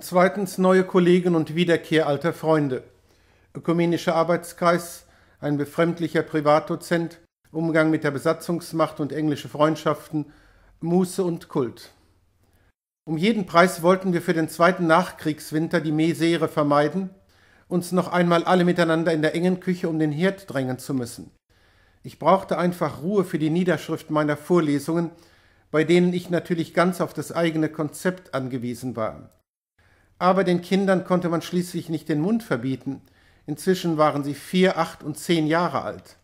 Zweitens neue Kollegen und Wiederkehr alter Freunde. Ökumenischer Arbeitskreis, ein befremdlicher Privatdozent, Umgang mit der Besatzungsmacht und englische Freundschaften, Muße und Kult. Um jeden Preis wollten wir für den zweiten Nachkriegswinter die Mesere vermeiden, uns noch einmal alle miteinander in der engen Küche um den Herd drängen zu müssen. Ich brauchte einfach Ruhe für die Niederschrift meiner Vorlesungen, bei denen ich natürlich ganz auf das eigene Konzept angewiesen war aber den Kindern konnte man schließlich nicht den Mund verbieten. Inzwischen waren sie vier, acht und zehn Jahre alt.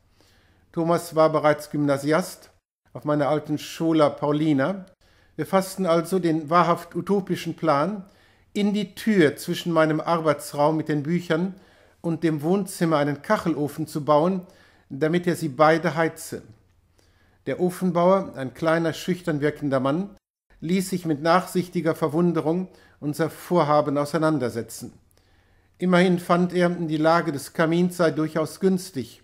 Thomas war bereits Gymnasiast auf meiner alten Schola Paulina. Wir fassten also den wahrhaft utopischen Plan, in die Tür zwischen meinem Arbeitsraum mit den Büchern und dem Wohnzimmer einen Kachelofen zu bauen, damit er sie beide heize. Der Ofenbauer, ein kleiner, schüchtern wirkender Mann, ließ sich mit nachsichtiger Verwunderung unser Vorhaben auseinandersetzen. Immerhin fand er, die Lage des Kamins sei durchaus günstig.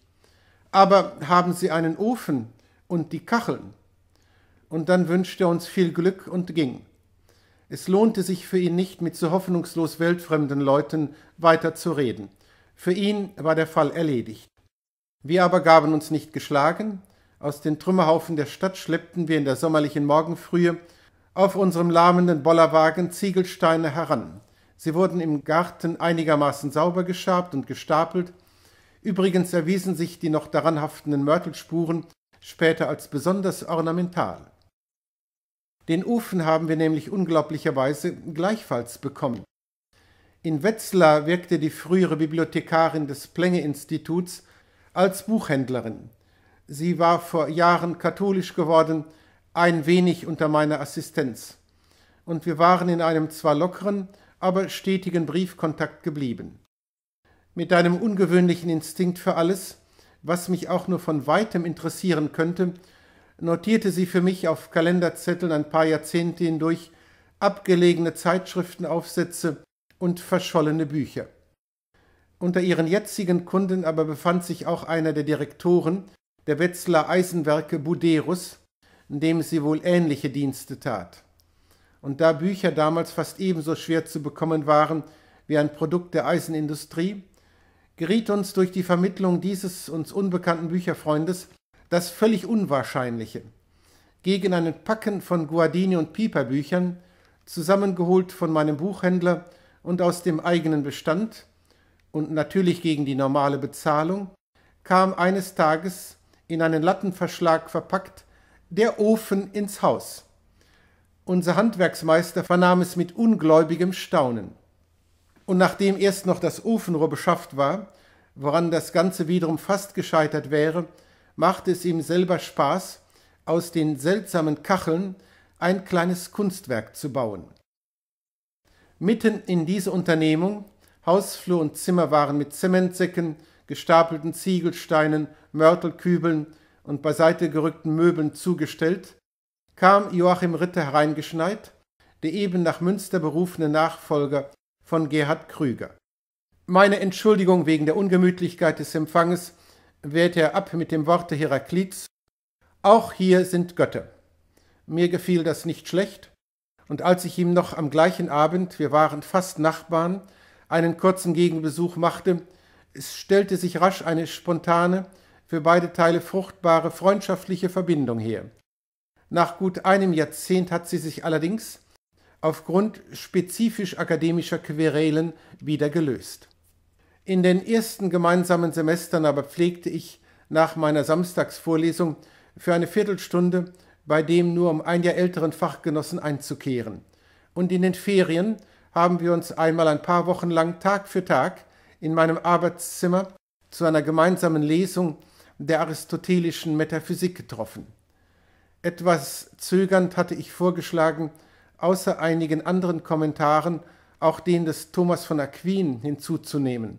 Aber haben Sie einen Ofen und die Kacheln? Und dann wünschte er uns viel Glück und ging. Es lohnte sich für ihn nicht, mit so hoffnungslos weltfremden Leuten weiter zu reden. Für ihn war der Fall erledigt. Wir aber gaben uns nicht geschlagen. Aus den Trümmerhaufen der Stadt schleppten wir in der sommerlichen Morgenfrühe auf unserem lahmenden Bollerwagen Ziegelsteine heran. Sie wurden im Garten einigermaßen sauber geschabt und gestapelt. Übrigens erwiesen sich die noch daran haftenden Mörtelspuren später als besonders ornamental. Den Ofen haben wir nämlich unglaublicherweise gleichfalls bekommen. In Wetzlar wirkte die frühere Bibliothekarin des plänge instituts als Buchhändlerin. Sie war vor Jahren katholisch geworden, ein wenig unter meiner Assistenz, und wir waren in einem zwar lockeren, aber stetigen Briefkontakt geblieben. Mit einem ungewöhnlichen Instinkt für alles, was mich auch nur von weitem interessieren könnte, notierte sie für mich auf Kalenderzetteln ein paar Jahrzehnte hindurch abgelegene Zeitschriftenaufsätze und verschollene Bücher. Unter ihren jetzigen Kunden aber befand sich auch einer der Direktoren der Wetzlar Eisenwerke Buderus, in dem sie wohl ähnliche Dienste tat. Und da Bücher damals fast ebenso schwer zu bekommen waren wie ein Produkt der Eisenindustrie, geriet uns durch die Vermittlung dieses uns unbekannten Bücherfreundes das völlig Unwahrscheinliche. Gegen einen Packen von Guardini und Pieper Büchern, zusammengeholt von meinem Buchhändler und aus dem eigenen Bestand und natürlich gegen die normale Bezahlung, kam eines Tages in einen Lattenverschlag verpackt der Ofen ins Haus. Unser Handwerksmeister vernahm es mit ungläubigem Staunen. Und nachdem erst noch das Ofenrohr beschafft war, woran das Ganze wiederum fast gescheitert wäre, machte es ihm selber Spaß, aus den seltsamen Kacheln ein kleines Kunstwerk zu bauen. Mitten in diese Unternehmung, Hausflur und Zimmer waren mit Zementsäcken, gestapelten Ziegelsteinen, Mörtelkübeln und beiseite gerückten Möbeln zugestellt, kam Joachim Ritter hereingeschneit, der eben nach Münster berufene Nachfolger von Gerhard Krüger. Meine Entschuldigung wegen der Ungemütlichkeit des Empfanges wehrte er ab mit dem Worte Heraklits. Auch hier sind Götter. Mir gefiel das nicht schlecht, und als ich ihm noch am gleichen Abend, wir waren fast Nachbarn, einen kurzen Gegenbesuch machte, es stellte sich rasch eine spontane, für beide Teile fruchtbare freundschaftliche Verbindung her. Nach gut einem Jahrzehnt hat sie sich allerdings aufgrund spezifisch akademischer Querelen wieder gelöst. In den ersten gemeinsamen Semestern aber pflegte ich nach meiner Samstagsvorlesung für eine Viertelstunde bei dem nur um ein Jahr älteren Fachgenossen einzukehren. Und in den Ferien haben wir uns einmal ein paar Wochen lang Tag für Tag in meinem Arbeitszimmer zu einer gemeinsamen Lesung der aristotelischen Metaphysik getroffen. Etwas zögernd hatte ich vorgeschlagen, außer einigen anderen Kommentaren auch den des Thomas von Aquin hinzuzunehmen.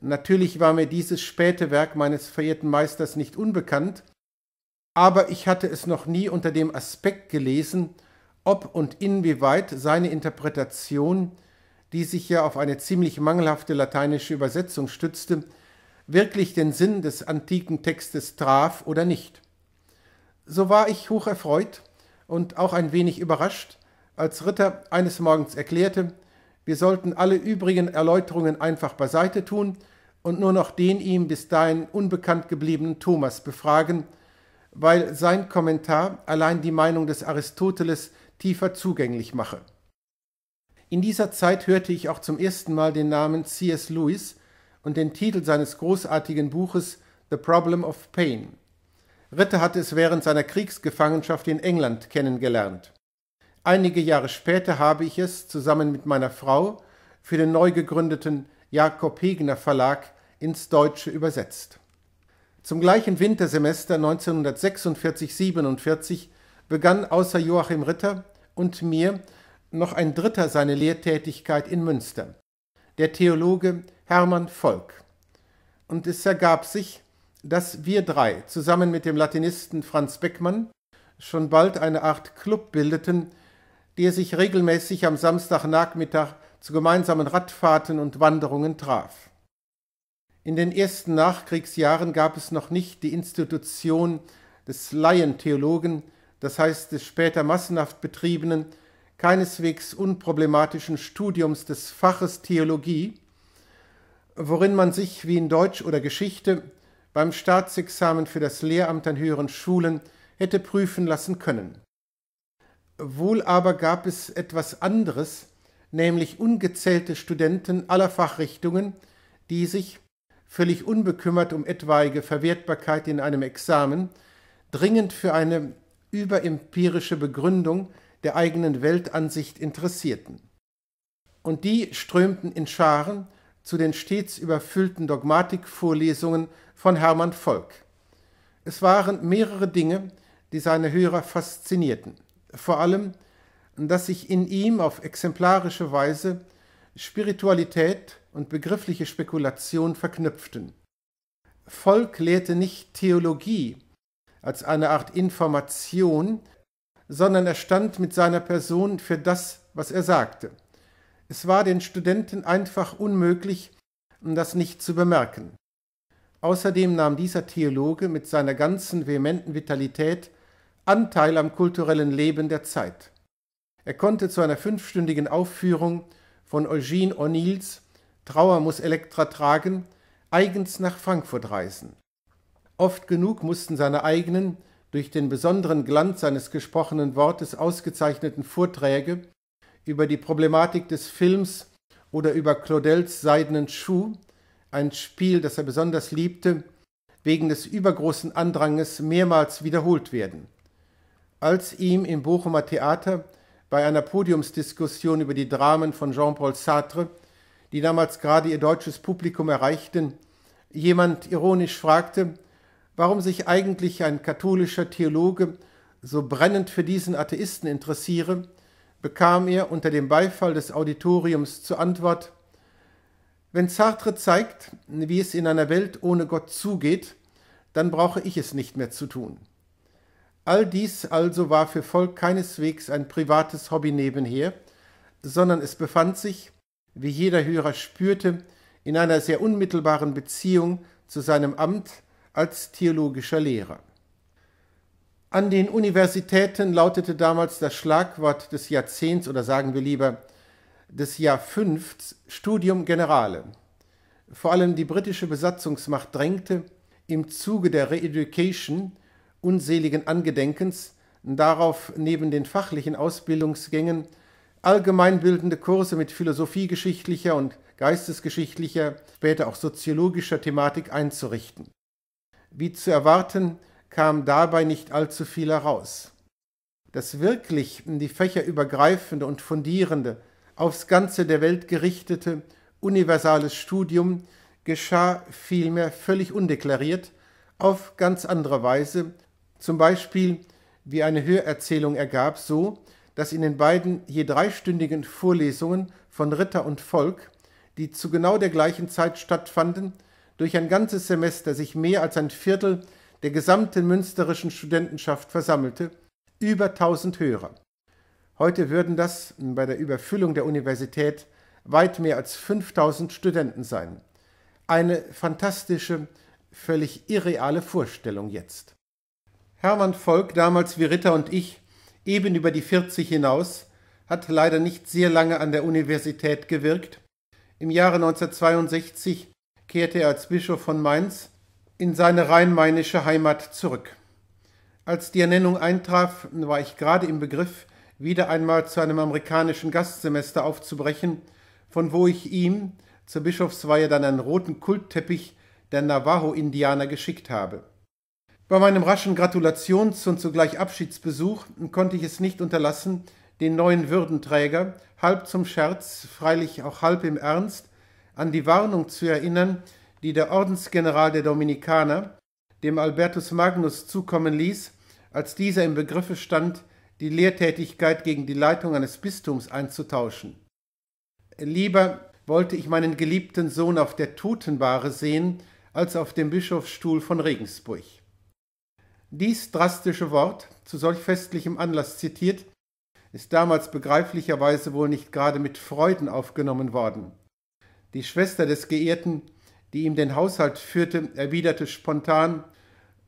Natürlich war mir dieses späte Werk meines verehrten Meisters nicht unbekannt, aber ich hatte es noch nie unter dem Aspekt gelesen, ob und inwieweit seine Interpretation, die sich ja auf eine ziemlich mangelhafte lateinische Übersetzung stützte, wirklich den Sinn des antiken Textes traf oder nicht. So war ich hoch erfreut und auch ein wenig überrascht, als Ritter eines Morgens erklärte, wir sollten alle übrigen Erläuterungen einfach beiseite tun und nur noch den ihm bis dahin unbekannt gebliebenen Thomas befragen, weil sein Kommentar allein die Meinung des Aristoteles tiefer zugänglich mache. In dieser Zeit hörte ich auch zum ersten Mal den Namen C.S. Lewis, und den Titel seines großartigen Buches The Problem of Pain. Ritter hatte es während seiner Kriegsgefangenschaft in England kennengelernt. Einige Jahre später habe ich es zusammen mit meiner Frau für den neu gegründeten Jakob Hegner Verlag ins Deutsche übersetzt. Zum gleichen Wintersemester 1946-47 begann außer Joachim Ritter und mir noch ein Dritter seine Lehrtätigkeit in Münster, der Theologe Hermann Volk. Und es ergab sich, dass wir drei zusammen mit dem Latinisten Franz Beckmann schon bald eine Art Club bildeten, der sich regelmäßig am Samstagnachmittag zu gemeinsamen Radfahrten und Wanderungen traf. In den ersten Nachkriegsjahren gab es noch nicht die Institution des Laientheologen, das heißt des später massenhaft betriebenen, keineswegs unproblematischen Studiums des Faches Theologie, worin man sich wie in Deutsch oder Geschichte beim Staatsexamen für das Lehramt an höheren Schulen hätte prüfen lassen können. Wohl aber gab es etwas anderes, nämlich ungezählte Studenten aller Fachrichtungen, die sich, völlig unbekümmert um etwaige Verwertbarkeit in einem Examen, dringend für eine überempirische Begründung der eigenen Weltansicht interessierten. Und die strömten in Scharen zu den stets überfüllten Dogmatikvorlesungen von Hermann Volk. Es waren mehrere Dinge, die seine Hörer faszinierten. Vor allem, dass sich in ihm auf exemplarische Weise Spiritualität und begriffliche Spekulation verknüpften. Volk lehrte nicht Theologie als eine Art Information, sondern er stand mit seiner Person für das, was er sagte. Es war den Studenten einfach unmöglich, das nicht zu bemerken. Außerdem nahm dieser Theologe mit seiner ganzen vehementen Vitalität Anteil am kulturellen Leben der Zeit. Er konnte zu einer fünfstündigen Aufführung von Eugene O'Neills Trauer muss Elektra tragen eigens nach Frankfurt reisen. Oft genug mussten seine eigenen, durch den besonderen Glanz seines gesprochenen Wortes ausgezeichneten Vorträge über die Problematik des Films oder über Claudels seidenen Schuh, ein Spiel, das er besonders liebte, wegen des übergroßen Andranges mehrmals wiederholt werden. Als ihm im Bochumer Theater bei einer Podiumsdiskussion über die Dramen von Jean-Paul Sartre, die damals gerade ihr deutsches Publikum erreichten, jemand ironisch fragte, warum sich eigentlich ein katholischer Theologe so brennend für diesen Atheisten interessiere, bekam er unter dem Beifall des Auditoriums zur Antwort Wenn Sartre zeigt, wie es in einer Welt ohne Gott zugeht, dann brauche ich es nicht mehr zu tun. All dies also war für Volk keineswegs ein privates Hobby nebenher, sondern es befand sich, wie jeder Hörer spürte, in einer sehr unmittelbaren Beziehung zu seinem Amt als theologischer Lehrer. An den Universitäten lautete damals das Schlagwort des Jahrzehnts oder sagen wir lieber des Jahrfünfts Studium Generale. Vor allem die britische Besatzungsmacht drängte im Zuge der Reeducation unseligen Angedenkens darauf, neben den fachlichen Ausbildungsgängen allgemeinbildende Kurse mit philosophiegeschichtlicher und geistesgeschichtlicher, später auch soziologischer Thematik einzurichten. Wie zu erwarten, kam dabei nicht allzu viel heraus. Das wirklich in die Fächer übergreifende und fundierende, aufs Ganze der Welt gerichtete, universales Studium geschah vielmehr völlig undeklariert, auf ganz andere Weise, zum Beispiel wie eine Hörerzählung ergab, so, dass in den beiden je dreistündigen Vorlesungen von Ritter und Volk, die zu genau der gleichen Zeit stattfanden, durch ein ganzes Semester sich mehr als ein Viertel der gesamten münsterischen Studentenschaft versammelte, über 1000 Hörer. Heute würden das bei der Überfüllung der Universität weit mehr als 5000 Studenten sein. Eine fantastische, völlig irreale Vorstellung jetzt. Hermann Volk, damals wie Ritter und ich, eben über die 40 hinaus, hat leider nicht sehr lange an der Universität gewirkt. Im Jahre 1962 kehrte er als Bischof von Mainz in seine rhein Heimat zurück. Als die Ernennung eintraf, war ich gerade im Begriff, wieder einmal zu einem amerikanischen Gastsemester aufzubrechen, von wo ich ihm zur Bischofsweihe dann einen roten Kultteppich der Navajo-Indianer geschickt habe. Bei meinem raschen Gratulations- und zugleich Abschiedsbesuch konnte ich es nicht unterlassen, den neuen Würdenträger, halb zum Scherz, freilich auch halb im Ernst, an die Warnung zu erinnern, die der Ordensgeneral der Dominikaner dem Albertus Magnus zukommen ließ, als dieser im Begriffe stand, die Lehrtätigkeit gegen die Leitung eines Bistums einzutauschen. Lieber wollte ich meinen geliebten Sohn auf der Totenbahre sehen, als auf dem Bischofsstuhl von Regensburg. Dies drastische Wort, zu solch festlichem Anlass zitiert, ist damals begreiflicherweise wohl nicht gerade mit Freuden aufgenommen worden. Die Schwester des Geehrten die ihm den Haushalt führte, erwiderte spontan,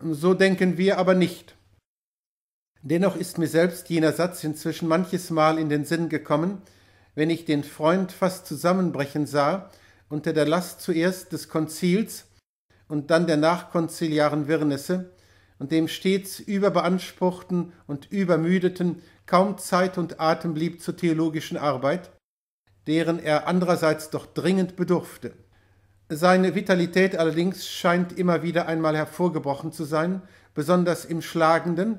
so denken wir aber nicht. Dennoch ist mir selbst jener Satz inzwischen manches Mal in den Sinn gekommen, wenn ich den Freund fast zusammenbrechen sah, unter der Last zuerst des Konzils und dann der nachkonziliaren Wirrnisse und dem stets überbeanspruchten und übermüdeten kaum Zeit und Atem blieb zur theologischen Arbeit, deren er andererseits doch dringend bedurfte. Seine Vitalität allerdings scheint immer wieder einmal hervorgebrochen zu sein, besonders im schlagenden,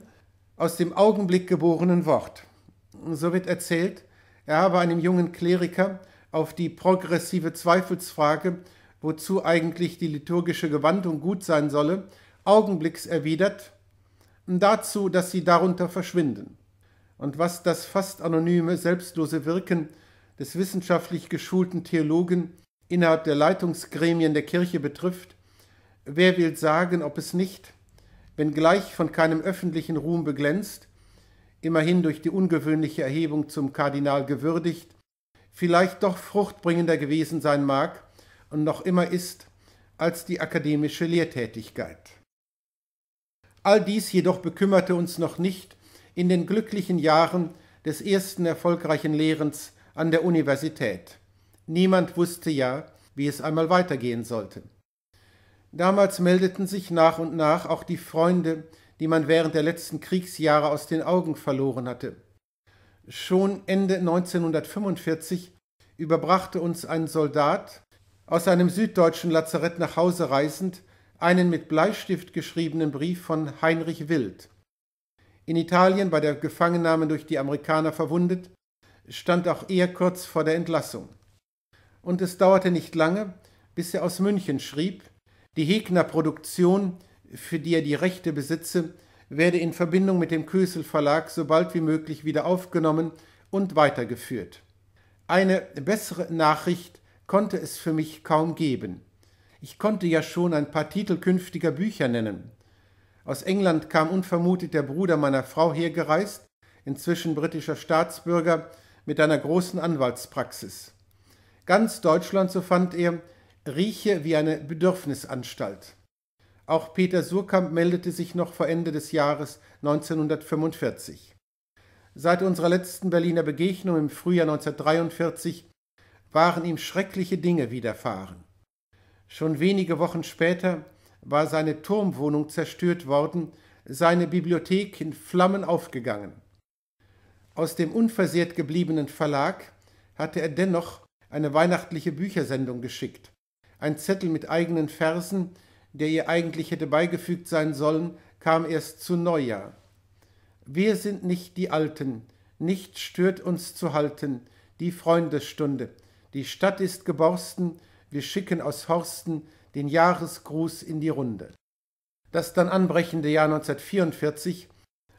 aus dem Augenblick geborenen Wort. So wird erzählt, er habe einem jungen Kleriker auf die progressive Zweifelsfrage, wozu eigentlich die liturgische Gewandung gut sein solle, augenblicks erwidert, dazu, dass sie darunter verschwinden. Und was das fast anonyme, selbstlose Wirken des wissenschaftlich geschulten Theologen innerhalb der Leitungsgremien der Kirche betrifft, wer will sagen, ob es nicht, wenngleich von keinem öffentlichen Ruhm beglänzt, immerhin durch die ungewöhnliche Erhebung zum Kardinal gewürdigt, vielleicht doch fruchtbringender gewesen sein mag und noch immer ist als die akademische Lehrtätigkeit. All dies jedoch bekümmerte uns noch nicht in den glücklichen Jahren des ersten erfolgreichen Lehrens an der Universität. Niemand wusste ja, wie es einmal weitergehen sollte. Damals meldeten sich nach und nach auch die Freunde, die man während der letzten Kriegsjahre aus den Augen verloren hatte. Schon Ende 1945 überbrachte uns ein Soldat, aus einem süddeutschen Lazarett nach Hause reisend, einen mit Bleistift geschriebenen Brief von Heinrich Wild. In Italien bei der Gefangennahme durch die Amerikaner verwundet, stand auch er kurz vor der Entlassung und es dauerte nicht lange, bis er aus München schrieb, die Hegner Produktion, für die er die Rechte besitze, werde in Verbindung mit dem Kösel Verlag so bald wie möglich wieder aufgenommen und weitergeführt. Eine bessere Nachricht konnte es für mich kaum geben. Ich konnte ja schon ein paar Titel künftiger Bücher nennen. Aus England kam unvermutet der Bruder meiner Frau hergereist, inzwischen britischer Staatsbürger, mit einer großen Anwaltspraxis. Ganz Deutschland, so fand er, rieche wie eine Bedürfnisanstalt. Auch Peter Surkamp meldete sich noch vor Ende des Jahres 1945. Seit unserer letzten Berliner Begegnung im Frühjahr 1943 waren ihm schreckliche Dinge widerfahren. Schon wenige Wochen später war seine Turmwohnung zerstört worden, seine Bibliothek in Flammen aufgegangen. Aus dem unversehrt gebliebenen Verlag hatte er dennoch eine weihnachtliche Büchersendung geschickt. Ein Zettel mit eigenen Versen, der ihr eigentlich hätte beigefügt sein sollen, kam erst zu Neujahr. Wir sind nicht die Alten, nicht stört uns zu halten, die Freundesstunde. Die Stadt ist geborsten, wir schicken aus Horsten den Jahresgruß in die Runde. Das dann anbrechende Jahr 1944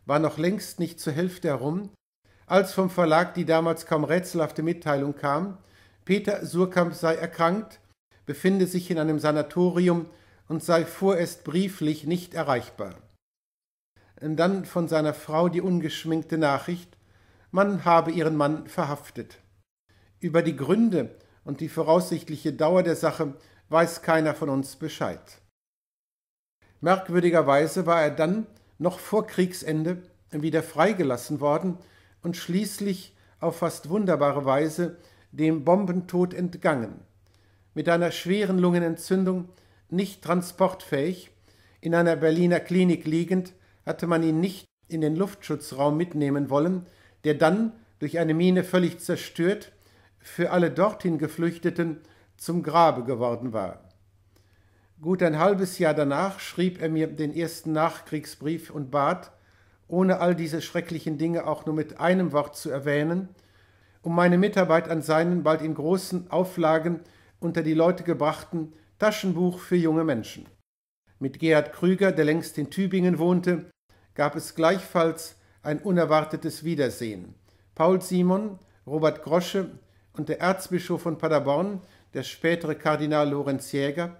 war noch längst nicht zur Hälfte herum, als vom Verlag die damals kaum rätselhafte Mitteilung kam, Peter Surkamp sei erkrankt, befinde sich in einem Sanatorium und sei vorerst brieflich nicht erreichbar. Dann von seiner Frau die ungeschminkte Nachricht, man habe ihren Mann verhaftet. Über die Gründe und die voraussichtliche Dauer der Sache weiß keiner von uns Bescheid. Merkwürdigerweise war er dann noch vor Kriegsende wieder freigelassen worden und schließlich auf fast wunderbare Weise dem Bombentod entgangen, mit einer schweren Lungenentzündung, nicht transportfähig, in einer Berliner Klinik liegend, hatte man ihn nicht in den Luftschutzraum mitnehmen wollen, der dann, durch eine Mine völlig zerstört, für alle dorthin Geflüchteten zum Grabe geworden war. Gut ein halbes Jahr danach schrieb er mir den ersten Nachkriegsbrief und bat, ohne all diese schrecklichen Dinge auch nur mit einem Wort zu erwähnen, um meine Mitarbeit an seinen bald in großen Auflagen unter die Leute gebrachten Taschenbuch für junge Menschen. Mit Gerhard Krüger, der längst in Tübingen wohnte, gab es gleichfalls ein unerwartetes Wiedersehen. Paul Simon, Robert Grosche und der Erzbischof von Paderborn, der spätere Kardinal Lorenz Jäger,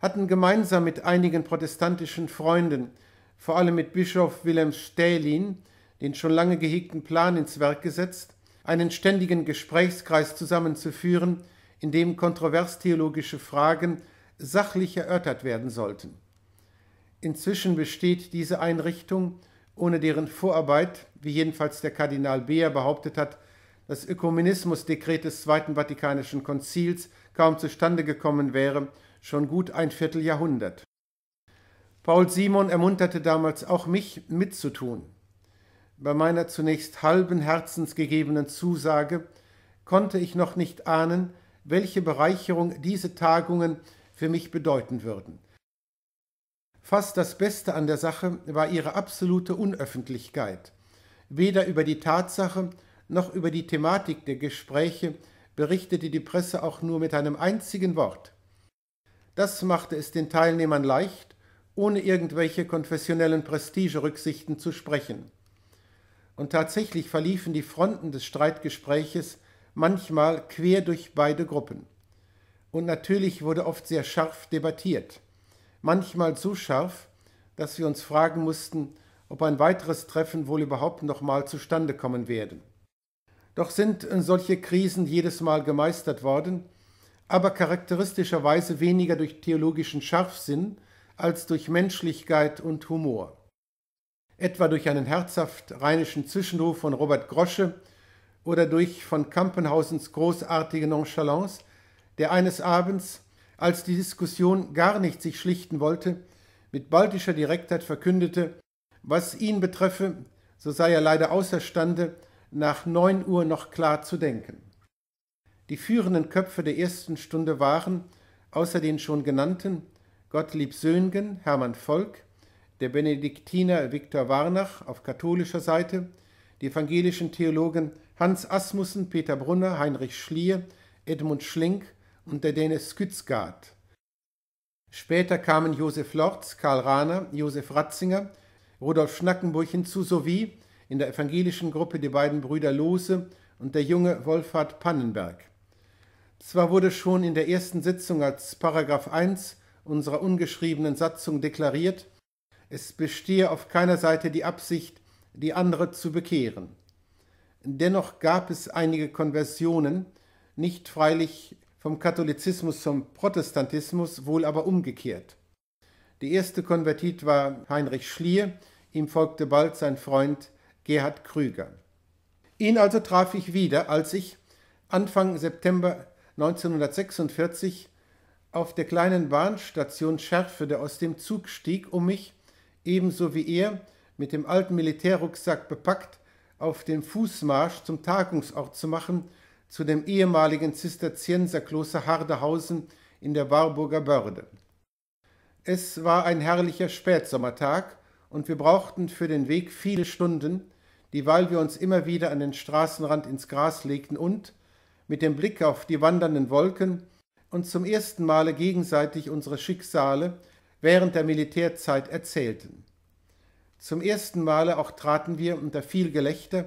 hatten gemeinsam mit einigen protestantischen Freunden, vor allem mit Bischof Wilhelm Stählin, den schon lange gehegten Plan ins Werk gesetzt, einen ständigen Gesprächskreis zusammenzuführen, in dem kontroverstheologische Fragen sachlich erörtert werden sollten. Inzwischen besteht diese Einrichtung, ohne deren Vorarbeit, wie jedenfalls der Kardinal Beer behauptet hat, das Ökumenismusdekret des Zweiten Vatikanischen Konzils kaum zustande gekommen wäre, schon gut ein Vierteljahrhundert. Paul Simon ermunterte damals auch mich mitzutun. Bei meiner zunächst halben Herzens gegebenen Zusage konnte ich noch nicht ahnen, welche Bereicherung diese Tagungen für mich bedeuten würden. Fast das Beste an der Sache war ihre absolute Unöffentlichkeit. Weder über die Tatsache noch über die Thematik der Gespräche berichtete die Presse auch nur mit einem einzigen Wort. Das machte es den Teilnehmern leicht, ohne irgendwelche konfessionellen Prestigerücksichten zu sprechen und tatsächlich verliefen die Fronten des Streitgespräches manchmal quer durch beide Gruppen. Und natürlich wurde oft sehr scharf debattiert, manchmal so scharf, dass wir uns fragen mussten, ob ein weiteres Treffen wohl überhaupt noch mal zustande kommen werde. Doch sind solche Krisen jedes Mal gemeistert worden, aber charakteristischerweise weniger durch theologischen Scharfsinn als durch Menschlichkeit und Humor etwa durch einen herzhaft rheinischen Zwischenruf von Robert Grosche oder durch von Kampenhausens großartige Nonchalance, der eines Abends, als die Diskussion gar nicht sich schlichten wollte, mit baltischer Direktheit verkündete, was ihn betreffe, so sei er leider außerstande, nach neun Uhr noch klar zu denken. Die führenden Köpfe der ersten Stunde waren, außer den schon genannten, Gottlieb Söhngen, Hermann Volk, der Benediktiner Viktor Warnach auf katholischer Seite, die evangelischen Theologen Hans Asmussen, Peter Brunner, Heinrich Schlier, Edmund Schlink und der Däne Skützgard. Später kamen Josef Lorz, Karl Rahner, Josef Ratzinger, Rudolf Schnackenburg hinzu sowie in der evangelischen Gruppe die beiden Brüder Lose und der junge Wolfhard Pannenberg. Zwar wurde schon in der ersten Sitzung als Paragraph 1 unserer ungeschriebenen Satzung deklariert, es bestehe auf keiner Seite die Absicht, die andere zu bekehren. Dennoch gab es einige Konversionen, nicht freilich vom Katholizismus zum Protestantismus, wohl aber umgekehrt. Der erste Konvertit war Heinrich Schlier, ihm folgte bald sein Freund Gerhard Krüger. Ihn also traf ich wieder, als ich Anfang September 1946 auf der kleinen Bahnstation Schärfe aus dem Zug stieg, um mich ebenso wie er, mit dem alten Militärrucksack bepackt, auf den Fußmarsch zum Tagungsort zu machen, zu dem ehemaligen Zisterzienserkloster Hardehausen in der Warburger Börde. Es war ein herrlicher Spätsommertag und wir brauchten für den Weg viele Stunden, dieweil wir uns immer wieder an den Straßenrand ins Gras legten und, mit dem Blick auf die wandernden Wolken, und zum ersten Male gegenseitig unsere Schicksale während der Militärzeit erzählten. Zum ersten Male auch traten wir unter viel Gelächter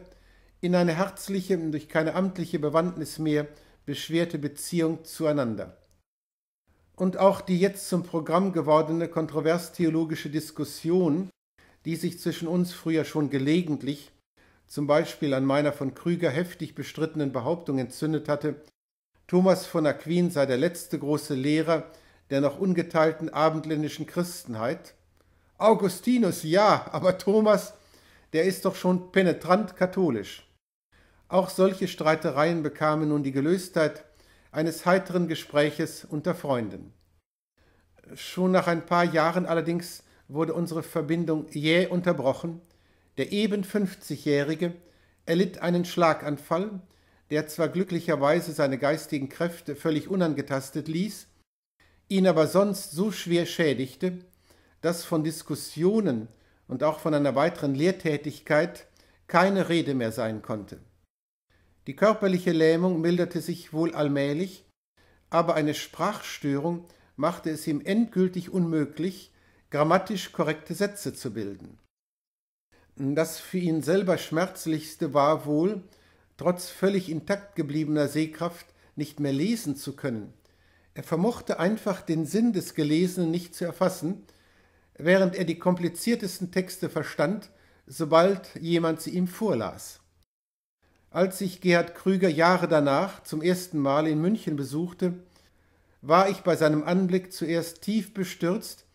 in eine herzliche und durch keine amtliche Bewandtnis mehr beschwerte Beziehung zueinander. Und auch die jetzt zum Programm gewordene kontrovers-theologische Diskussion, die sich zwischen uns früher schon gelegentlich, zum Beispiel an meiner von Krüger heftig bestrittenen Behauptung entzündet hatte, Thomas von Aquin sei der letzte große Lehrer, der noch ungeteilten abendländischen Christenheit. Augustinus, ja, aber Thomas, der ist doch schon penetrant katholisch. Auch solche Streitereien bekamen nun die Gelöstheit eines heiteren Gespräches unter Freunden. Schon nach ein paar Jahren allerdings wurde unsere Verbindung jäh unterbrochen. Der eben 50-Jährige erlitt einen Schlaganfall, der zwar glücklicherweise seine geistigen Kräfte völlig unangetastet ließ, ihn aber sonst so schwer schädigte, dass von Diskussionen und auch von einer weiteren Lehrtätigkeit keine Rede mehr sein konnte. Die körperliche Lähmung milderte sich wohl allmählich, aber eine Sprachstörung machte es ihm endgültig unmöglich, grammatisch korrekte Sätze zu bilden. Das für ihn selber schmerzlichste war wohl, trotz völlig intakt gebliebener Sehkraft nicht mehr lesen zu können, er vermochte einfach den Sinn des Gelesenen nicht zu erfassen, während er die kompliziertesten Texte verstand, sobald jemand sie ihm vorlas. Als ich Gerhard Krüger Jahre danach zum ersten Mal in München besuchte, war ich bei seinem Anblick zuerst tief bestürzt,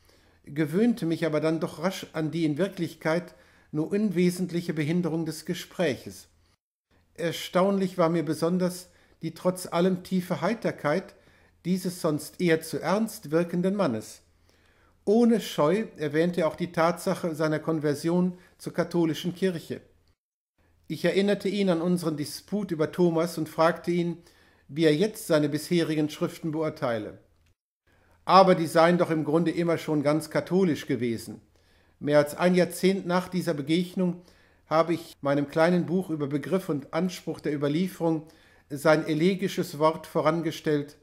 gewöhnte mich aber dann doch rasch an die in Wirklichkeit nur unwesentliche Behinderung des Gespräches. Erstaunlich war mir besonders die trotz allem tiefe Heiterkeit, dieses sonst eher zu ernst wirkenden Mannes. Ohne Scheu erwähnte er auch die Tatsache seiner Konversion zur katholischen Kirche. Ich erinnerte ihn an unseren Disput über Thomas und fragte ihn, wie er jetzt seine bisherigen Schriften beurteile. Aber die seien doch im Grunde immer schon ganz katholisch gewesen. Mehr als ein Jahrzehnt nach dieser Begegnung habe ich meinem kleinen Buch über Begriff und Anspruch der Überlieferung sein elegisches Wort vorangestellt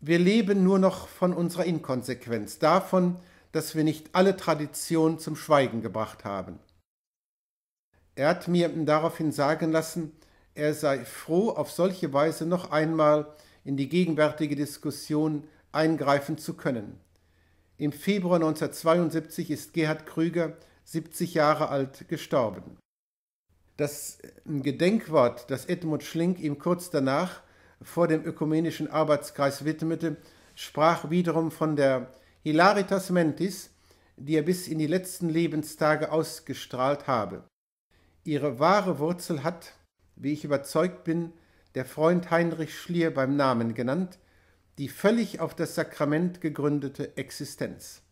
wir leben nur noch von unserer Inkonsequenz, davon, dass wir nicht alle Tradition zum Schweigen gebracht haben. Er hat mir daraufhin sagen lassen, er sei froh, auf solche Weise noch einmal in die gegenwärtige Diskussion eingreifen zu können. Im Februar 1972 ist Gerhard Krüger, 70 Jahre alt, gestorben. Das äh, Gedenkwort, das Edmund Schlink ihm kurz danach vor dem Ökumenischen Arbeitskreis widmete, sprach wiederum von der Hilaritas Mentis, die er bis in die letzten Lebenstage ausgestrahlt habe. Ihre wahre Wurzel hat, wie ich überzeugt bin, der Freund Heinrich Schlier beim Namen genannt, die völlig auf das Sakrament gegründete Existenz.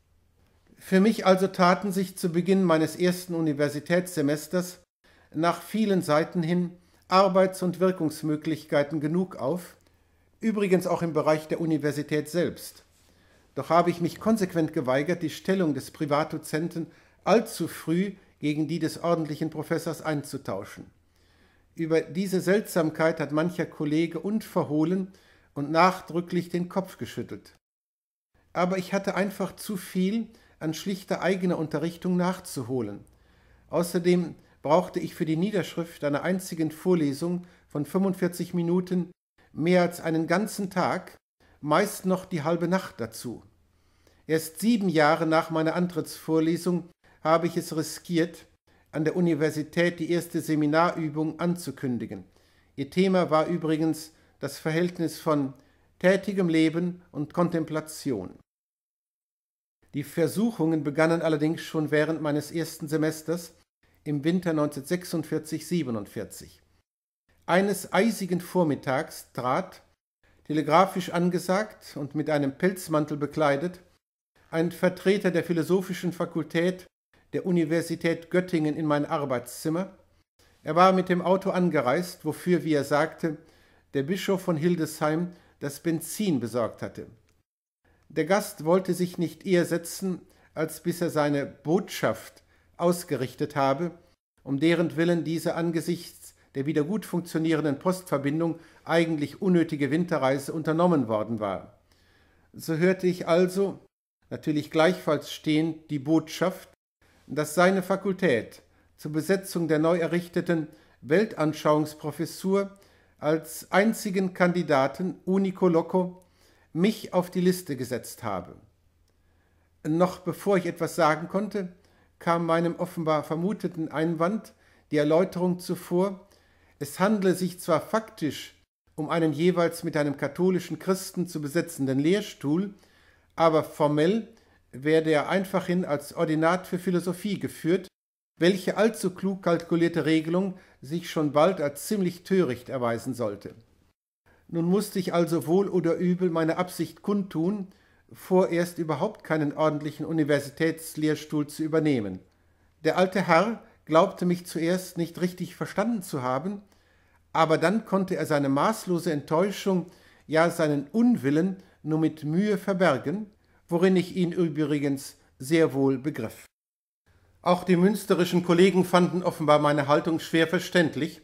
Für mich also taten sich zu Beginn meines ersten Universitätssemesters nach vielen Seiten hin Arbeits- und Wirkungsmöglichkeiten genug auf, übrigens auch im Bereich der Universität selbst. Doch habe ich mich konsequent geweigert, die Stellung des Privatdozenten allzu früh gegen die des ordentlichen Professors einzutauschen. Über diese Seltsamkeit hat mancher Kollege unverhohlen und nachdrücklich den Kopf geschüttelt. Aber ich hatte einfach zu viel an schlichter eigener Unterrichtung nachzuholen. Außerdem brauchte ich für die Niederschrift einer einzigen Vorlesung von 45 Minuten mehr als einen ganzen Tag, meist noch die halbe Nacht dazu. Erst sieben Jahre nach meiner Antrittsvorlesung habe ich es riskiert, an der Universität die erste Seminarübung anzukündigen. Ihr Thema war übrigens das Verhältnis von tätigem Leben und Kontemplation. Die Versuchungen begannen allerdings schon während meines ersten Semesters im Winter 1946-47. Eines eisigen Vormittags trat, telegrafisch angesagt und mit einem Pelzmantel bekleidet, ein Vertreter der Philosophischen Fakultät der Universität Göttingen in mein Arbeitszimmer. Er war mit dem Auto angereist, wofür, wie er sagte, der Bischof von Hildesheim das Benzin besorgt hatte. Der Gast wollte sich nicht eher setzen, als bis er seine Botschaft ausgerichtet habe, um deren Willen diese angesichts der wieder gut funktionierenden Postverbindung eigentlich unnötige Winterreise unternommen worden war. So hörte ich also, natürlich gleichfalls stehend, die Botschaft, dass seine Fakultät zur Besetzung der neu errichteten Weltanschauungsprofessur als einzigen Kandidaten unico loco mich auf die Liste gesetzt habe. Noch bevor ich etwas sagen konnte, kam meinem offenbar vermuteten Einwand die Erläuterung zuvor, es handle sich zwar faktisch um einen jeweils mit einem katholischen Christen zu besetzenden Lehrstuhl, aber formell werde er einfachhin als Ordinat für Philosophie geführt, welche allzu klug kalkulierte Regelung sich schon bald als ziemlich töricht erweisen sollte. Nun musste ich also wohl oder übel meine Absicht kundtun vorerst überhaupt keinen ordentlichen Universitätslehrstuhl zu übernehmen. Der alte Herr glaubte mich zuerst nicht richtig verstanden zu haben, aber dann konnte er seine maßlose Enttäuschung, ja seinen Unwillen nur mit Mühe verbergen, worin ich ihn übrigens sehr wohl begriff. Auch die münsterischen Kollegen fanden offenbar meine Haltung schwer verständlich,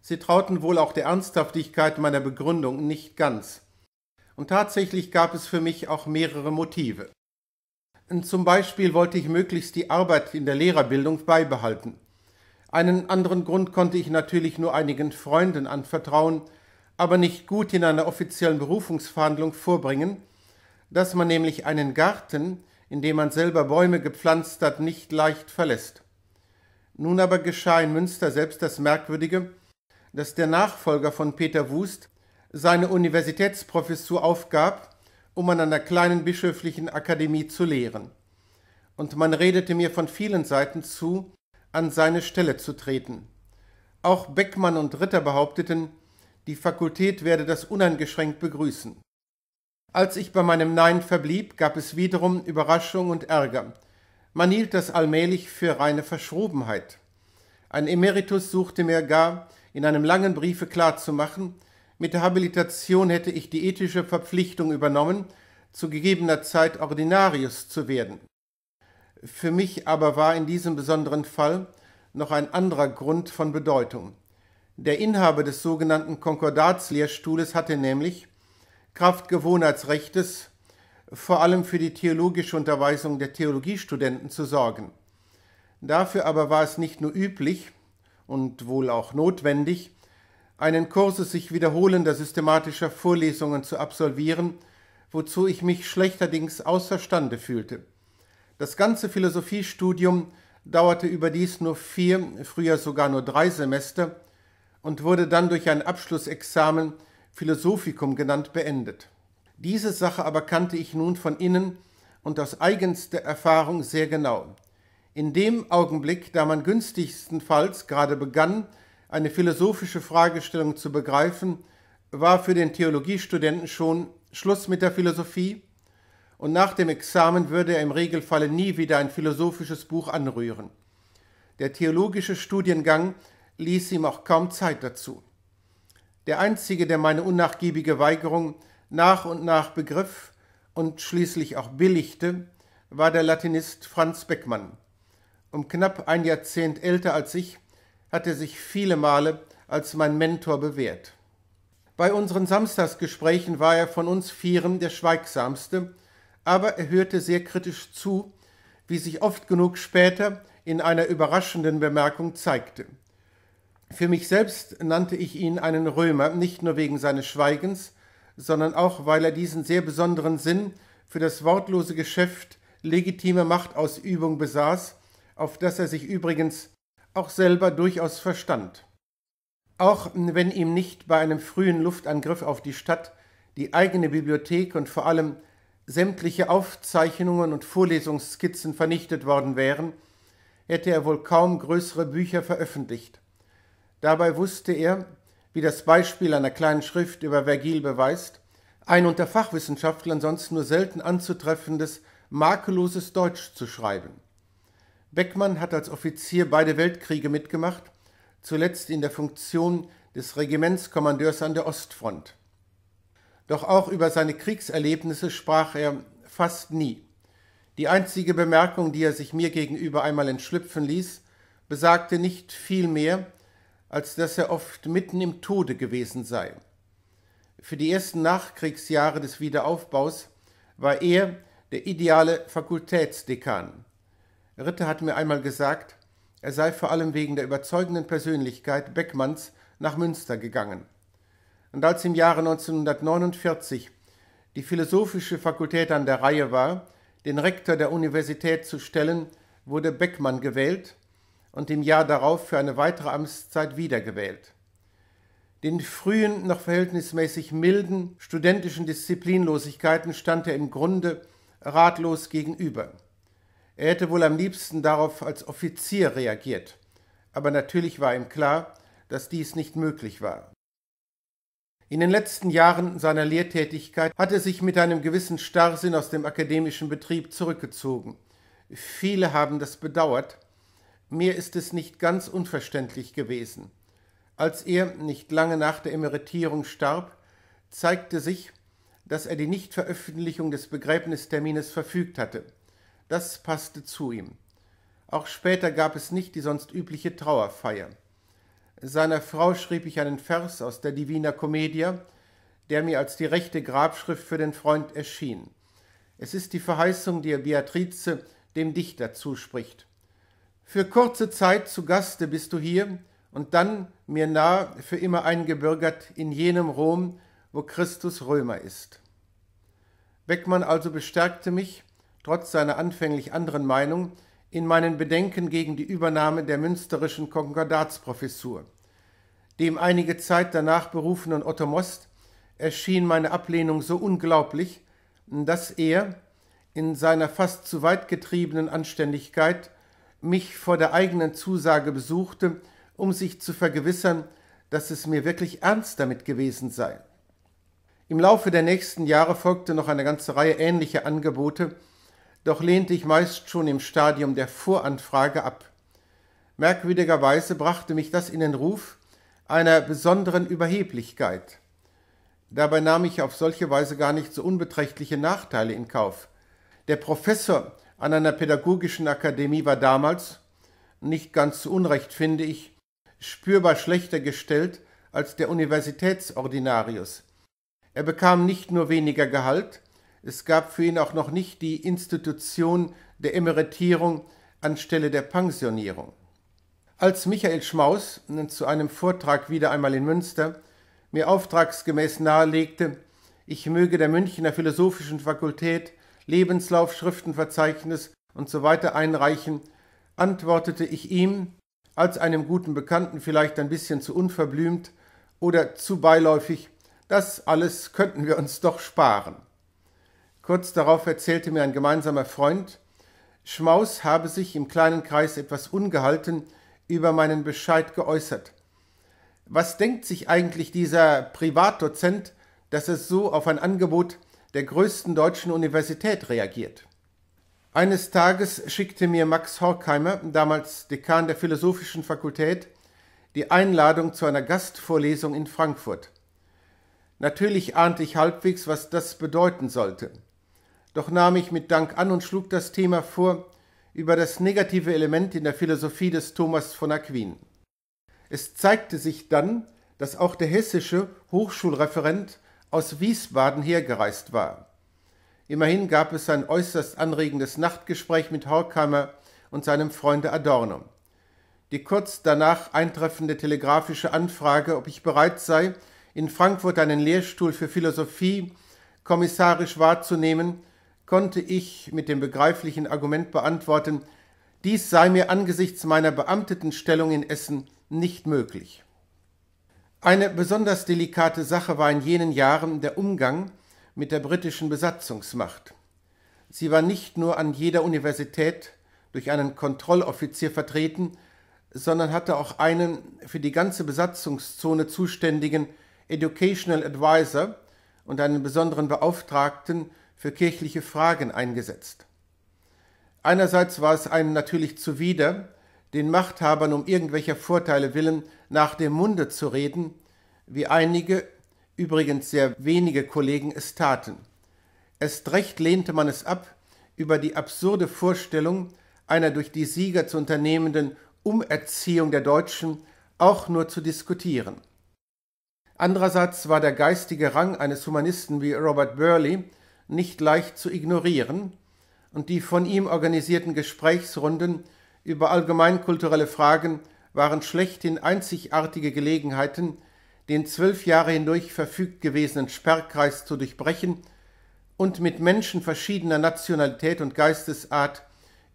sie trauten wohl auch der Ernsthaftigkeit meiner Begründung nicht ganz. Und tatsächlich gab es für mich auch mehrere Motive. Zum Beispiel wollte ich möglichst die Arbeit in der Lehrerbildung beibehalten. Einen anderen Grund konnte ich natürlich nur einigen Freunden anvertrauen, aber nicht gut in einer offiziellen Berufungsverhandlung vorbringen, dass man nämlich einen Garten, in dem man selber Bäume gepflanzt hat, nicht leicht verlässt. Nun aber geschah in Münster selbst das Merkwürdige, dass der Nachfolger von Peter Wust seine Universitätsprofessur aufgab, um an einer kleinen bischöflichen Akademie zu lehren. Und man redete mir von vielen Seiten zu, an seine Stelle zu treten. Auch Beckmann und Ritter behaupteten, die Fakultät werde das uneingeschränkt begrüßen. Als ich bei meinem Nein verblieb, gab es wiederum Überraschung und Ärger. Man hielt das allmählich für reine Verschrobenheit. Ein Emeritus suchte mir gar, in einem langen Briefe klarzumachen, mit der Habilitation hätte ich die ethische Verpflichtung übernommen, zu gegebener Zeit Ordinarius zu werden. Für mich aber war in diesem besonderen Fall noch ein anderer Grund von Bedeutung. Der Inhaber des sogenannten Konkordatslehrstuhles hatte nämlich, Kraft Gewohnheitsrechtes, vor allem für die theologische Unterweisung der Theologiestudenten zu sorgen. Dafür aber war es nicht nur üblich und wohl auch notwendig, einen Kursus sich wiederholender systematischer Vorlesungen zu absolvieren, wozu ich mich schlechterdings außerstande fühlte. Das ganze Philosophiestudium dauerte überdies nur vier, früher sogar nur drei Semester und wurde dann durch ein Abschlussexamen Philosophicum genannt beendet. Diese Sache aber kannte ich nun von innen und aus eigenster Erfahrung sehr genau. In dem Augenblick, da man günstigstenfalls gerade begann, eine philosophische Fragestellung zu begreifen, war für den Theologiestudenten schon Schluss mit der Philosophie und nach dem Examen würde er im Regelfalle nie wieder ein philosophisches Buch anrühren. Der theologische Studiengang ließ ihm auch kaum Zeit dazu. Der Einzige, der meine unnachgiebige Weigerung nach und nach begriff und schließlich auch billigte, war der Latinist Franz Beckmann. Um knapp ein Jahrzehnt älter als ich, hat er sich viele Male als mein Mentor bewährt. Bei unseren Samstagsgesprächen war er von uns Vieren der Schweigsamste, aber er hörte sehr kritisch zu, wie sich oft genug später in einer überraschenden Bemerkung zeigte. Für mich selbst nannte ich ihn einen Römer, nicht nur wegen seines Schweigens, sondern auch, weil er diesen sehr besonderen Sinn für das wortlose Geschäft legitime Machtausübung besaß, auf das er sich übrigens auch selber durchaus verstand. Auch wenn ihm nicht bei einem frühen Luftangriff auf die Stadt die eigene Bibliothek und vor allem sämtliche Aufzeichnungen und Vorlesungsskizzen vernichtet worden wären, hätte er wohl kaum größere Bücher veröffentlicht. Dabei wusste er, wie das Beispiel einer kleinen Schrift über Vergil beweist, ein unter Fachwissenschaftlern sonst nur selten anzutreffendes, makelloses Deutsch zu schreiben. Beckmann hat als Offizier beide Weltkriege mitgemacht, zuletzt in der Funktion des Regimentskommandeurs an der Ostfront. Doch auch über seine Kriegserlebnisse sprach er fast nie. Die einzige Bemerkung, die er sich mir gegenüber einmal entschlüpfen ließ, besagte nicht viel mehr, als dass er oft mitten im Tode gewesen sei. Für die ersten Nachkriegsjahre des Wiederaufbaus war er der ideale Fakultätsdekan. Ritter hat mir einmal gesagt, er sei vor allem wegen der überzeugenden Persönlichkeit Beckmanns nach Münster gegangen. Und als im Jahre 1949 die philosophische Fakultät an der Reihe war, den Rektor der Universität zu stellen, wurde Beckmann gewählt und im Jahr darauf für eine weitere Amtszeit wiedergewählt. Den frühen, noch verhältnismäßig milden studentischen Disziplinlosigkeiten stand er im Grunde ratlos gegenüber. Er hätte wohl am liebsten darauf als Offizier reagiert, aber natürlich war ihm klar, dass dies nicht möglich war. In den letzten Jahren seiner Lehrtätigkeit hat er sich mit einem gewissen Starrsinn aus dem akademischen Betrieb zurückgezogen. Viele haben das bedauert. Mir ist es nicht ganz unverständlich gewesen. Als er nicht lange nach der Emeritierung starb, zeigte sich, dass er die Nichtveröffentlichung des Begräbnistermines verfügt hatte. Das passte zu ihm. Auch später gab es nicht die sonst übliche Trauerfeier. Seiner Frau schrieb ich einen Vers aus der Divina Commedia, der mir als die rechte Grabschrift für den Freund erschien. Es ist die Verheißung, die Beatrice dem Dichter zuspricht. Für kurze Zeit zu Gaste bist du hier und dann mir nah für immer eingebürgert in jenem Rom, wo Christus Römer ist. Beckmann also bestärkte mich, trotz seiner anfänglich anderen Meinung, in meinen Bedenken gegen die Übernahme der münsterischen Konkordatsprofessur. Dem einige Zeit danach berufenen Otto Most erschien meine Ablehnung so unglaublich, dass er, in seiner fast zu weit getriebenen Anständigkeit, mich vor der eigenen Zusage besuchte, um sich zu vergewissern, dass es mir wirklich ernst damit gewesen sei. Im Laufe der nächsten Jahre folgte noch eine ganze Reihe ähnlicher Angebote, doch lehnte ich meist schon im Stadium der Voranfrage ab. Merkwürdigerweise brachte mich das in den Ruf einer besonderen Überheblichkeit. Dabei nahm ich auf solche Weise gar nicht so unbeträchtliche Nachteile in Kauf. Der Professor an einer pädagogischen Akademie war damals, nicht ganz zu Unrecht finde ich, spürbar schlechter gestellt als der Universitätsordinarius. Er bekam nicht nur weniger Gehalt, es gab für ihn auch noch nicht die Institution der Emeritierung anstelle der Pensionierung. Als Michael Schmaus zu einem Vortrag wieder einmal in Münster mir auftragsgemäß nahelegte, ich möge der Münchner Philosophischen Fakultät Lebenslauf, Schriftenverzeichnis usw. So einreichen, antwortete ich ihm, als einem guten Bekannten vielleicht ein bisschen zu unverblümt oder zu beiläufig, das alles könnten wir uns doch sparen. Kurz darauf erzählte mir ein gemeinsamer Freund, Schmaus habe sich im kleinen Kreis etwas ungehalten über meinen Bescheid geäußert. Was denkt sich eigentlich dieser Privatdozent, dass er so auf ein Angebot der größten deutschen Universität reagiert? Eines Tages schickte mir Max Horkheimer, damals Dekan der Philosophischen Fakultät, die Einladung zu einer Gastvorlesung in Frankfurt. Natürlich ahnte ich halbwegs, was das bedeuten sollte. Doch nahm ich mit Dank an und schlug das Thema vor über das negative Element in der Philosophie des Thomas von Aquin. Es zeigte sich dann, dass auch der hessische Hochschulreferent aus Wiesbaden hergereist war. Immerhin gab es ein äußerst anregendes Nachtgespräch mit Horkheimer und seinem Freunde Adorno. Die kurz danach eintreffende telegrafische Anfrage, ob ich bereit sei, in Frankfurt einen Lehrstuhl für Philosophie kommissarisch wahrzunehmen, konnte ich mit dem begreiflichen Argument beantworten, dies sei mir angesichts meiner Beamtetenstellung in Essen nicht möglich. Eine besonders delikate Sache war in jenen Jahren der Umgang mit der britischen Besatzungsmacht. Sie war nicht nur an jeder Universität durch einen Kontrolloffizier vertreten, sondern hatte auch einen für die ganze Besatzungszone zuständigen Educational Advisor und einen besonderen Beauftragten für kirchliche Fragen eingesetzt. Einerseits war es einem natürlich zuwider, den Machthabern um irgendwelcher Vorteile willen nach dem Munde zu reden, wie einige, übrigens sehr wenige Kollegen es taten. Erst recht lehnte man es ab, über die absurde Vorstellung einer durch die Sieger zu unternehmenden Umerziehung der Deutschen auch nur zu diskutieren. Andererseits war der geistige Rang eines Humanisten wie Robert Burley nicht leicht zu ignorieren und die von ihm organisierten Gesprächsrunden über allgemeinkulturelle Fragen waren schlechthin einzigartige Gelegenheiten, den zwölf Jahre hindurch verfügt gewesenen Sperrkreis zu durchbrechen und mit Menschen verschiedener Nationalität und Geistesart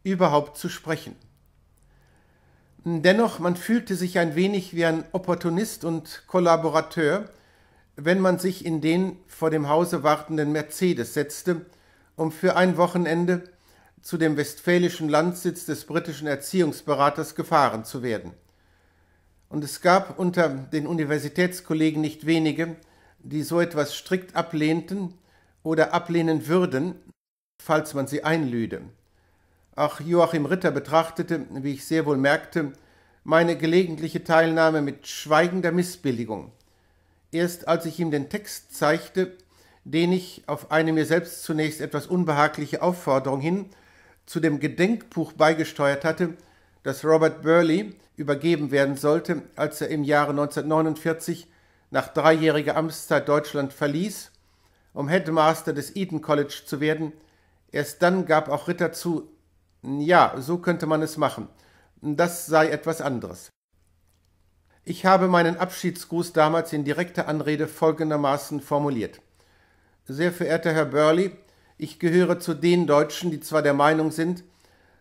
überhaupt zu sprechen. Dennoch, man fühlte sich ein wenig wie ein Opportunist und Kollaborateur, wenn man sich in den vor dem Hause wartenden Mercedes setzte, um für ein Wochenende zu dem westfälischen Landsitz des britischen Erziehungsberaters gefahren zu werden. Und es gab unter den Universitätskollegen nicht wenige, die so etwas strikt ablehnten oder ablehnen würden, falls man sie einlüde. Auch Joachim Ritter betrachtete, wie ich sehr wohl merkte, meine gelegentliche Teilnahme mit schweigender Missbilligung – Erst als ich ihm den Text zeigte, den ich auf eine mir selbst zunächst etwas unbehagliche Aufforderung hin zu dem Gedenkbuch beigesteuert hatte, das Robert Burley übergeben werden sollte, als er im Jahre 1949 nach dreijähriger Amtszeit Deutschland verließ, um Headmaster des Eton College zu werden. Erst dann gab auch Ritter zu, ja, so könnte man es machen, das sei etwas anderes. Ich habe meinen Abschiedsgruß damals in direkter Anrede folgendermaßen formuliert. Sehr verehrter Herr Burley, ich gehöre zu den Deutschen, die zwar der Meinung sind,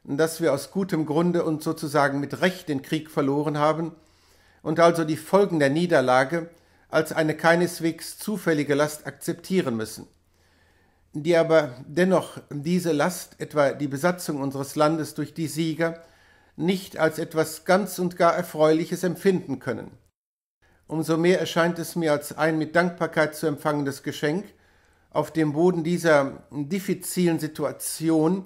dass wir aus gutem Grunde und sozusagen mit Recht den Krieg verloren haben und also die Folgen der Niederlage als eine keineswegs zufällige Last akzeptieren müssen, die aber dennoch diese Last, etwa die Besatzung unseres Landes durch die Sieger, nicht als etwas ganz und gar Erfreuliches empfinden können. Umso mehr erscheint es mir als ein mit Dankbarkeit zu empfangendes Geschenk, auf dem Boden dieser diffizilen Situation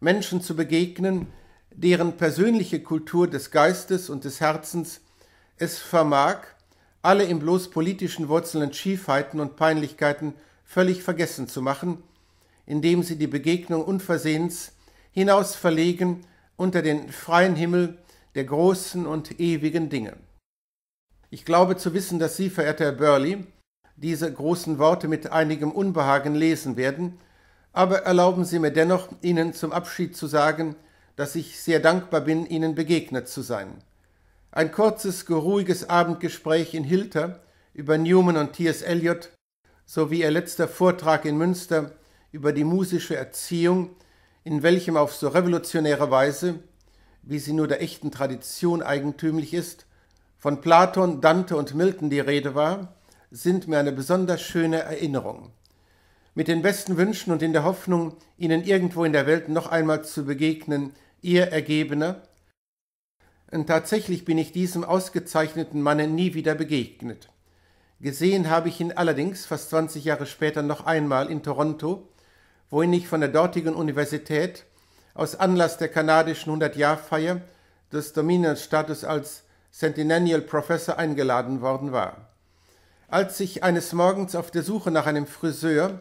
Menschen zu begegnen, deren persönliche Kultur des Geistes und des Herzens es vermag, alle im bloß politischen Wurzelnden Schiefheiten und Peinlichkeiten völlig vergessen zu machen, indem sie die Begegnung unversehens hinaus verlegen unter den freien Himmel der großen und ewigen Dinge. Ich glaube zu wissen, dass Sie, verehrter Herr Burley, diese großen Worte mit einigem Unbehagen lesen werden, aber erlauben Sie mir dennoch, Ihnen zum Abschied zu sagen, dass ich sehr dankbar bin, Ihnen begegnet zu sein. Ein kurzes, geruhiges Abendgespräch in Hilter über Newman und T.S. Eliot sowie Ihr letzter Vortrag in Münster über die musische Erziehung in welchem auf so revolutionäre Weise, wie sie nur der echten Tradition eigentümlich ist, von Platon, Dante und Milton die Rede war, sind mir eine besonders schöne Erinnerung. Mit den besten Wünschen und in der Hoffnung, Ihnen irgendwo in der Welt noch einmal zu begegnen, Ihr Ergebener. Und tatsächlich bin ich diesem ausgezeichneten Manne nie wieder begegnet. Gesehen habe ich ihn allerdings fast 20 Jahre später noch einmal in Toronto, wohin ich von der dortigen Universität aus Anlass der kanadischen 100-Jahr-Feier des Dominionstatus als Centennial Professor eingeladen worden war. Als ich eines Morgens auf der Suche nach einem Friseur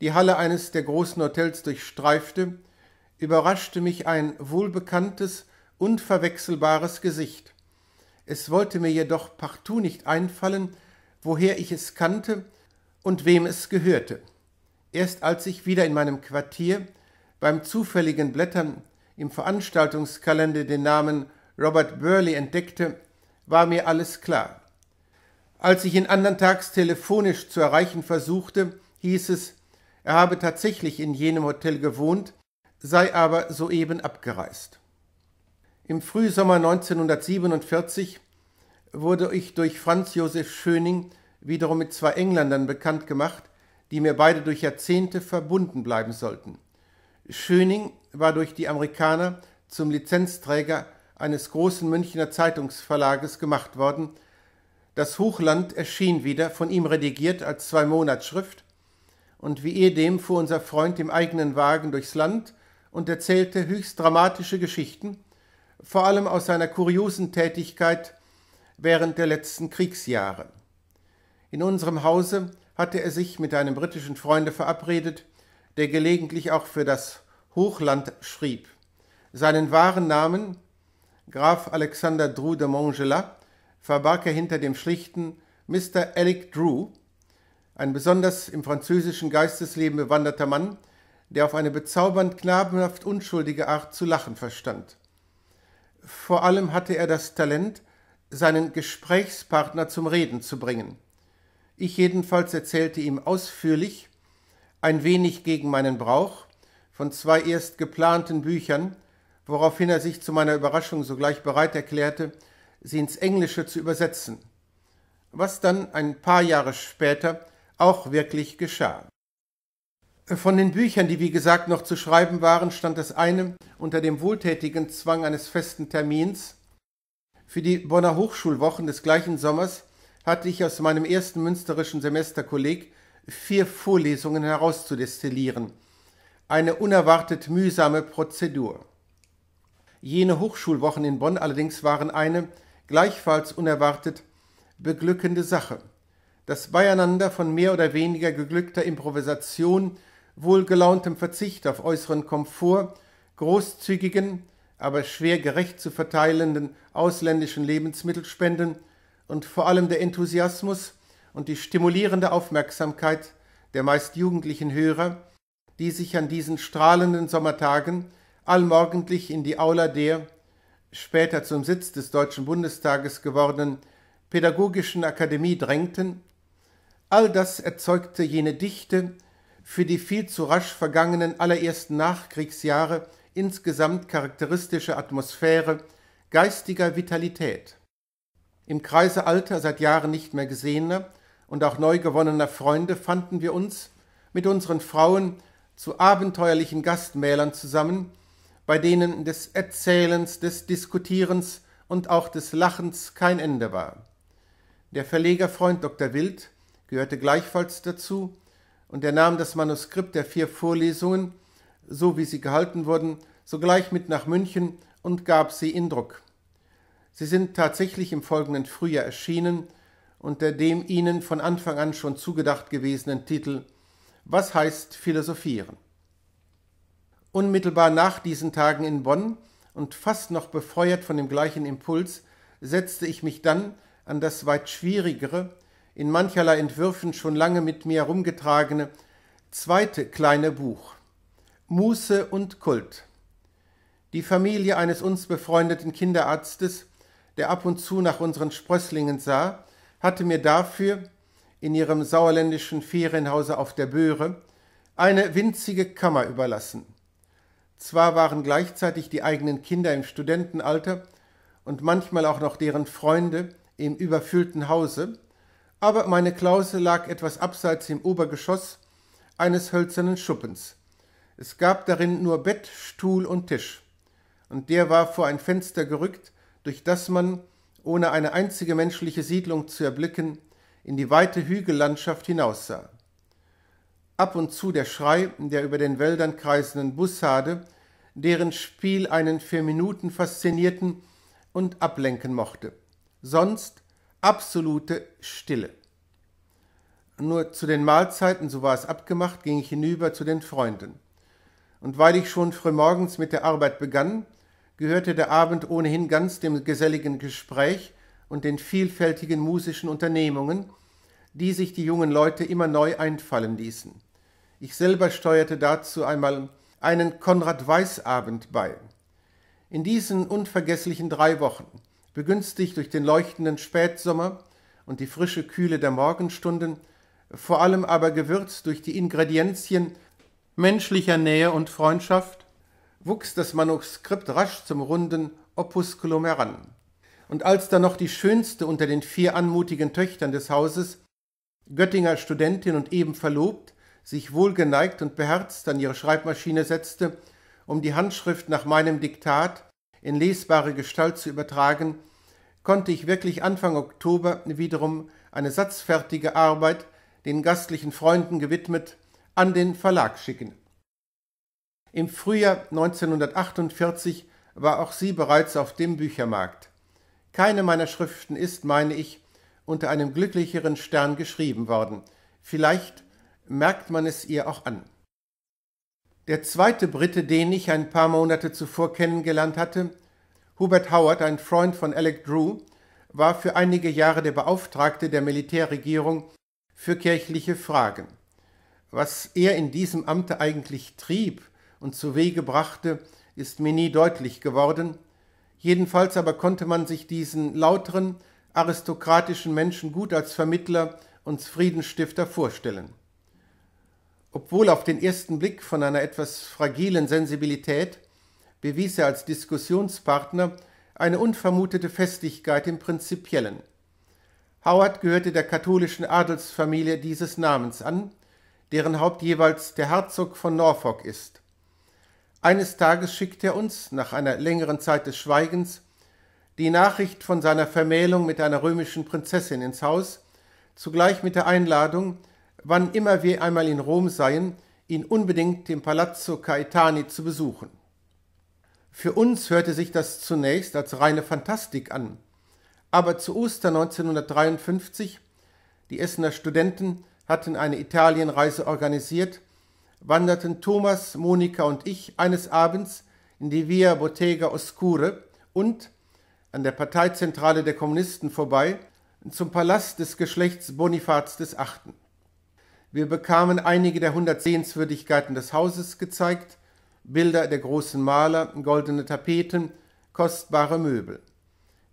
die Halle eines der großen Hotels durchstreifte, überraschte mich ein wohlbekanntes, unverwechselbares Gesicht. Es wollte mir jedoch partout nicht einfallen, woher ich es kannte und wem es gehörte. Erst als ich wieder in meinem Quartier beim zufälligen Blättern im Veranstaltungskalender den Namen Robert Burley entdeckte, war mir alles klar. Als ich ihn andern Tags telefonisch zu erreichen versuchte, hieß es, er habe tatsächlich in jenem Hotel gewohnt, sei aber soeben abgereist. Im Frühsommer 1947 wurde ich durch Franz Josef Schöning wiederum mit zwei Engländern bekannt gemacht, die mir beide durch Jahrzehnte verbunden bleiben sollten. Schöning war durch die Amerikaner zum Lizenzträger eines großen Münchner Zeitungsverlages gemacht worden. Das Hochland erschien wieder, von ihm redigiert als Zwei-Monats-Schrift. Und wie ehedem fuhr unser Freund im eigenen Wagen durchs Land und erzählte höchst dramatische Geschichten, vor allem aus seiner kuriosen Tätigkeit während der letzten Kriegsjahre. In unserem Hause hatte er sich mit einem britischen Freunde verabredet, der gelegentlich auch für das Hochland schrieb. Seinen wahren Namen, Graf Alexander Drew de Montgelat, verbarg er hinter dem schlichten Mr. Alec Drew, ein besonders im französischen Geistesleben bewanderter Mann, der auf eine bezaubernd knabenhaft unschuldige Art zu lachen verstand. Vor allem hatte er das Talent, seinen Gesprächspartner zum Reden zu bringen. Ich jedenfalls erzählte ihm ausführlich, ein wenig gegen meinen Brauch, von zwei erst geplanten Büchern, woraufhin er sich zu meiner Überraschung sogleich bereit erklärte, sie ins Englische zu übersetzen, was dann ein paar Jahre später auch wirklich geschah. Von den Büchern, die wie gesagt noch zu schreiben waren, stand das eine unter dem wohltätigen Zwang eines festen Termins. Für die Bonner Hochschulwochen des gleichen Sommers hatte ich aus meinem ersten münsterischen Semesterkolleg vier Vorlesungen herauszudestillieren. Eine unerwartet mühsame Prozedur. Jene Hochschulwochen in Bonn allerdings waren eine, gleichfalls unerwartet, beglückende Sache. Das Beieinander von mehr oder weniger geglückter Improvisation, wohlgelauntem Verzicht auf äußeren Komfort, großzügigen, aber schwer gerecht zu verteilenden ausländischen Lebensmittelspenden und vor allem der Enthusiasmus und die stimulierende Aufmerksamkeit der meist jugendlichen Hörer, die sich an diesen strahlenden Sommertagen allmorgendlich in die Aula der, später zum Sitz des Deutschen Bundestages gewordenen, Pädagogischen Akademie drängten, all das erzeugte jene Dichte, für die viel zu rasch vergangenen allerersten Nachkriegsjahre insgesamt charakteristische Atmosphäre geistiger Vitalität. Im Kreise alter, seit Jahren nicht mehr gesehener und auch neu gewonnener Freunde fanden wir uns mit unseren Frauen zu abenteuerlichen Gastmählern zusammen, bei denen des Erzählens, des Diskutierens und auch des Lachens kein Ende war. Der Verlegerfreund Dr. Wild gehörte gleichfalls dazu, und er nahm das Manuskript der vier Vorlesungen, so wie sie gehalten wurden, sogleich mit nach München und gab sie in Druck. Sie sind tatsächlich im folgenden Frühjahr erschienen unter dem ihnen von Anfang an schon zugedacht gewesenen Titel Was heißt Philosophieren? Unmittelbar nach diesen Tagen in Bonn und fast noch befeuert von dem gleichen Impuls, setzte ich mich dann an das weit schwierigere, in mancherlei Entwürfen schon lange mit mir herumgetragene, zweite kleine Buch Muße und Kult. Die Familie eines uns befreundeten Kinderarztes der ab und zu nach unseren Sprösslingen sah, hatte mir dafür in ihrem sauerländischen Ferienhause auf der Böhre eine winzige Kammer überlassen. Zwar waren gleichzeitig die eigenen Kinder im Studentenalter und manchmal auch noch deren Freunde im überfüllten Hause, aber meine Klause lag etwas abseits im Obergeschoss eines hölzernen Schuppens. Es gab darin nur Bett, Stuhl und Tisch, und der war vor ein Fenster gerückt, durch das man, ohne eine einzige menschliche Siedlung zu erblicken, in die weite Hügellandschaft hinaussah. Ab und zu der Schrei der über den Wäldern kreisenden Bussarde, deren Spiel einen für Minuten faszinierten und ablenken mochte. Sonst absolute Stille. Nur zu den Mahlzeiten, so war es abgemacht, ging ich hinüber zu den Freunden. Und weil ich schon frühmorgens mit der Arbeit begann, gehörte der Abend ohnehin ganz dem geselligen Gespräch und den vielfältigen musischen Unternehmungen, die sich die jungen Leute immer neu einfallen ließen. Ich selber steuerte dazu einmal einen Konrad-Weiß-Abend bei. In diesen unvergesslichen drei Wochen, begünstigt durch den leuchtenden Spätsommer und die frische Kühle der Morgenstunden, vor allem aber gewürzt durch die Ingredienzien menschlicher Nähe und Freundschaft, wuchs das Manuskript rasch zum runden Opusculum heran. Und als dann noch die schönste unter den vier anmutigen Töchtern des Hauses, Göttinger Studentin und eben verlobt, sich wohlgeneigt und beherzt an ihre Schreibmaschine setzte, um die Handschrift nach meinem Diktat in lesbare Gestalt zu übertragen, konnte ich wirklich Anfang Oktober wiederum eine satzfertige Arbeit, den gastlichen Freunden gewidmet, an den Verlag schicken. Im Frühjahr 1948 war auch sie bereits auf dem Büchermarkt. Keine meiner Schriften ist, meine ich, unter einem glücklicheren Stern geschrieben worden. Vielleicht merkt man es ihr auch an. Der zweite Brite, den ich ein paar Monate zuvor kennengelernt hatte, Hubert Howard, ein Freund von Alec Drew, war für einige Jahre der Beauftragte der Militärregierung für kirchliche Fragen. Was er in diesem Amte eigentlich trieb, und zu Wege brachte, ist mir nie deutlich geworden. Jedenfalls aber konnte man sich diesen lauteren, aristokratischen Menschen gut als Vermittler und Friedensstifter vorstellen. Obwohl auf den ersten Blick von einer etwas fragilen Sensibilität, bewies er als Diskussionspartner eine unvermutete Festigkeit im Prinzipiellen. Howard gehörte der katholischen Adelsfamilie dieses Namens an, deren Haupt jeweils der Herzog von Norfolk ist. Eines Tages schickt er uns, nach einer längeren Zeit des Schweigens, die Nachricht von seiner Vermählung mit einer römischen Prinzessin ins Haus, zugleich mit der Einladung, wann immer wir einmal in Rom seien, ihn unbedingt im Palazzo Caetani zu besuchen. Für uns hörte sich das zunächst als reine Fantastik an, aber zu Ostern 1953, die Essener Studenten hatten eine Italienreise organisiert, wanderten Thomas, Monika und ich eines Abends in die Via Bottega Oscure und an der Parteizentrale der Kommunisten vorbei zum Palast des Geschlechts Bonifaz des Achten. Wir bekamen einige der hundert Sehenswürdigkeiten des Hauses gezeigt, Bilder der großen Maler, goldene Tapeten, kostbare Möbel.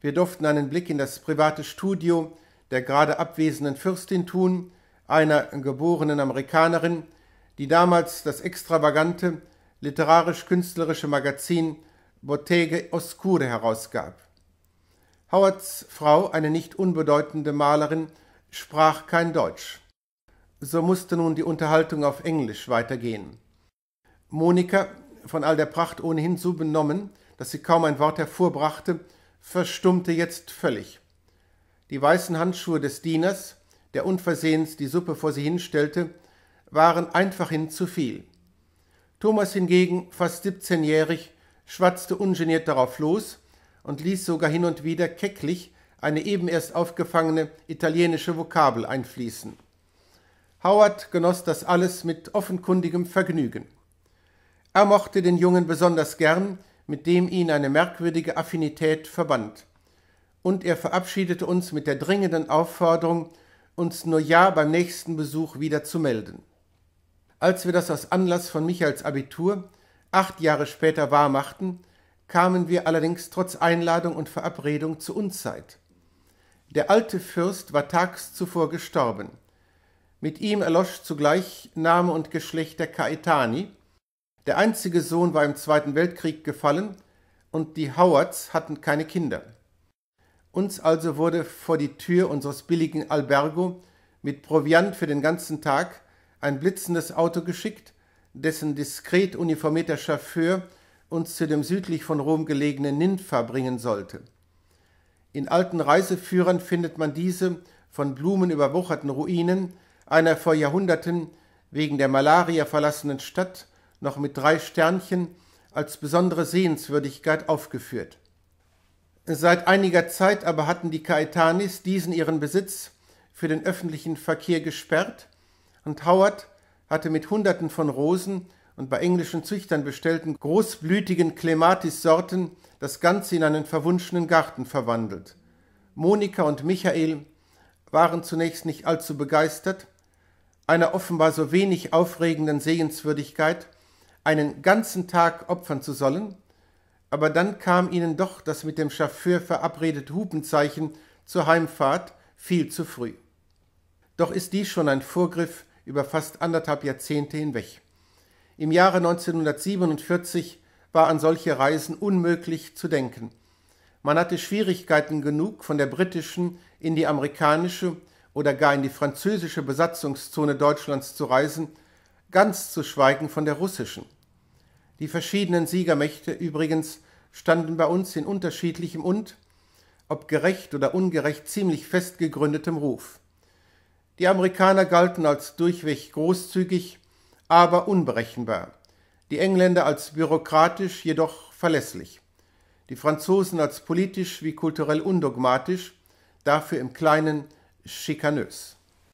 Wir durften einen Blick in das private Studio der gerade abwesenden Fürstin tun, einer geborenen Amerikanerin, die damals das extravagante literarisch-künstlerische Magazin Bottege Oscure herausgab. Howards Frau, eine nicht unbedeutende Malerin, sprach kein Deutsch. So musste nun die Unterhaltung auf Englisch weitergehen. Monika, von all der Pracht ohnehin so benommen, dass sie kaum ein Wort hervorbrachte, verstummte jetzt völlig. Die weißen Handschuhe des Dieners, der unversehens die Suppe vor sie hinstellte, waren einfachhin zu viel. Thomas hingegen, fast 17-jährig, schwatzte ungeniert darauf los und ließ sogar hin und wieder kecklich eine eben erst aufgefangene italienische Vokabel einfließen. Howard genoss das alles mit offenkundigem Vergnügen. Er mochte den Jungen besonders gern, mit dem ihn eine merkwürdige Affinität verband. Und er verabschiedete uns mit der dringenden Aufforderung, uns nur ja beim nächsten Besuch wieder zu melden. Als wir das aus Anlass von Michaels Abitur acht Jahre später wahrmachten, kamen wir allerdings trotz Einladung und Verabredung zu Unzeit. Der alte Fürst war tags zuvor gestorben. Mit ihm erlosch zugleich Name und Geschlecht der Caetani. Der einzige Sohn war im Zweiten Weltkrieg gefallen und die Howards hatten keine Kinder. Uns also wurde vor die Tür unseres billigen Albergo mit Proviant für den ganzen Tag ein blitzendes Auto geschickt, dessen diskret uniformierter Chauffeur uns zu dem südlich von Rom gelegenen Ninfa bringen sollte. In alten Reiseführern findet man diese von Blumen überwucherten Ruinen einer vor Jahrhunderten wegen der Malaria verlassenen Stadt noch mit drei Sternchen als besondere Sehenswürdigkeit aufgeführt. Seit einiger Zeit aber hatten die Caetanis diesen ihren Besitz für den öffentlichen Verkehr gesperrt und Howard hatte mit Hunderten von Rosen und bei englischen Züchtern bestellten großblütigen Clematis-Sorten das Ganze in einen verwunschenen Garten verwandelt. Monika und Michael waren zunächst nicht allzu begeistert, einer offenbar so wenig aufregenden Sehenswürdigkeit einen ganzen Tag opfern zu sollen, aber dann kam ihnen doch das mit dem Chauffeur verabredete Hupenzeichen zur Heimfahrt viel zu früh. Doch ist dies schon ein Vorgriff über fast anderthalb Jahrzehnte hinweg. Im Jahre 1947 war an solche Reisen unmöglich zu denken. Man hatte Schwierigkeiten genug, von der britischen in die amerikanische oder gar in die französische Besatzungszone Deutschlands zu reisen, ganz zu schweigen von der russischen. Die verschiedenen Siegermächte übrigens standen bei uns in unterschiedlichem und, ob gerecht oder ungerecht, ziemlich fest gegründetem Ruf. Die Amerikaner galten als durchweg großzügig, aber unberechenbar, die Engländer als bürokratisch, jedoch verlässlich, die Franzosen als politisch wie kulturell undogmatisch, dafür im Kleinen schikanös.